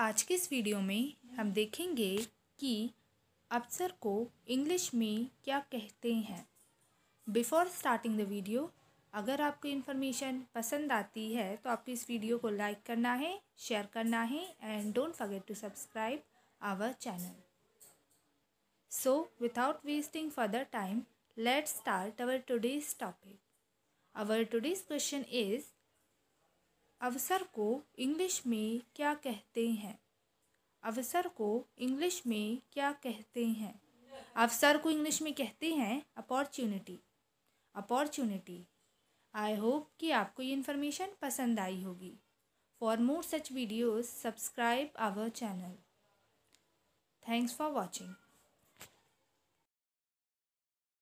आज के इस वीडियो में हम देखेंगे कि अप्सर को इंग्लिश में क्या कहते हैं बिफ़ोर स्टार्टिंग द वीडियो अगर आपको इन्फॉर्मेशन पसंद आती है तो आपको इस वीडियो को लाइक करना है शेयर करना है and don't forget to subscribe our channel so without wasting further time let's start our today's topic our today's question is अवसर को इंग्लिश में क्या कहते हैं अवसर को इंग्लिश में क्या कहते हैं अवसर को इंग्लिश में कहते हैं अपॉर्चुनिटी अपॉर्चुनिटी आई होप कि आपको ये इन्फॉर्मेशन पसंद आई होगी for more such videos subscribe our channel thanks for watching